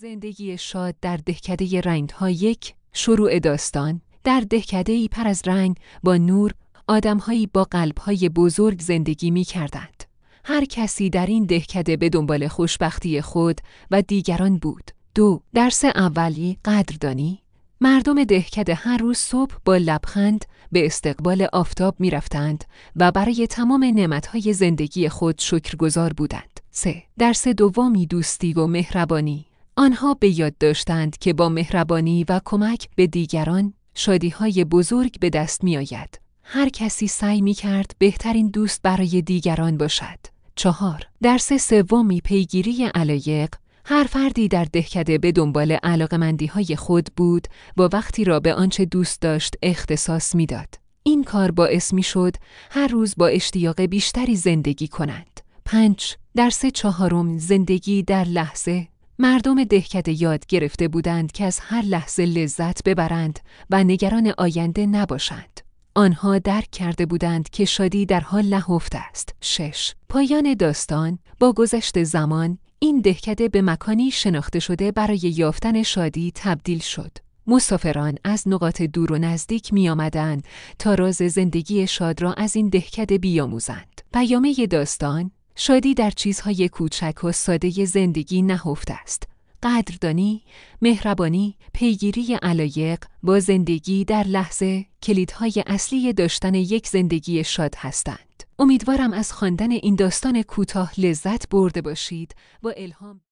زندگی شاد در دهکده رنگ ها یک شروع داستان در دهکده ای پر از رنگ با نور آدمهایی با قلب های بزرگ زندگی می کردند. هر کسی در این دهکده به دنبال خوشبختی خود و دیگران بود. دو درس اولی قدردانی مردم دهکده هر روز صبح با لبخند به استقبال آفتاب می رفتند و برای تمام نعمتهای زندگی خود شکرگزار بودند. سه درس دومی دوستی و مهربانی آنها به یاد داشتند که با مهربانی و کمک به دیگران شادی های بزرگ به دست می آید. هر کسی سعی می کرد بهترین دوست برای دیگران باشد. چهار درس سومی پیگیری علایق هر فردی در دهکده به دنبال علاقمندی های خود بود با وقتی را به آنچه دوست داشت اختصاص میداد. این کار باعث می شد هر روز با اشتیاق بیشتری زندگی کنند. 5. درس چهارم زندگی در لحظه مردم دهکده یاد گرفته بودند که از هر لحظه لذت ببرند و نگران آینده نباشند. آنها درک کرده بودند که شادی در حال نهفت است. شش پایان داستان با گذشت زمان این دهکده به مکانی شناخته شده برای یافتن شادی تبدیل شد. مسافران از نقاط دور و نزدیک می تا راز زندگی شاد را از این دهکده بیاموزند. پیامه داستان شادی در چیزهای کوچک و ساده زندگی نهفته است. قدردانی، مهربانی، پیگیری علایق با زندگی در لحظه کلیدهای اصلی داشتن یک زندگی شاد هستند. امیدوارم از خواندن این داستان کوتاه لذت برده باشید و الهام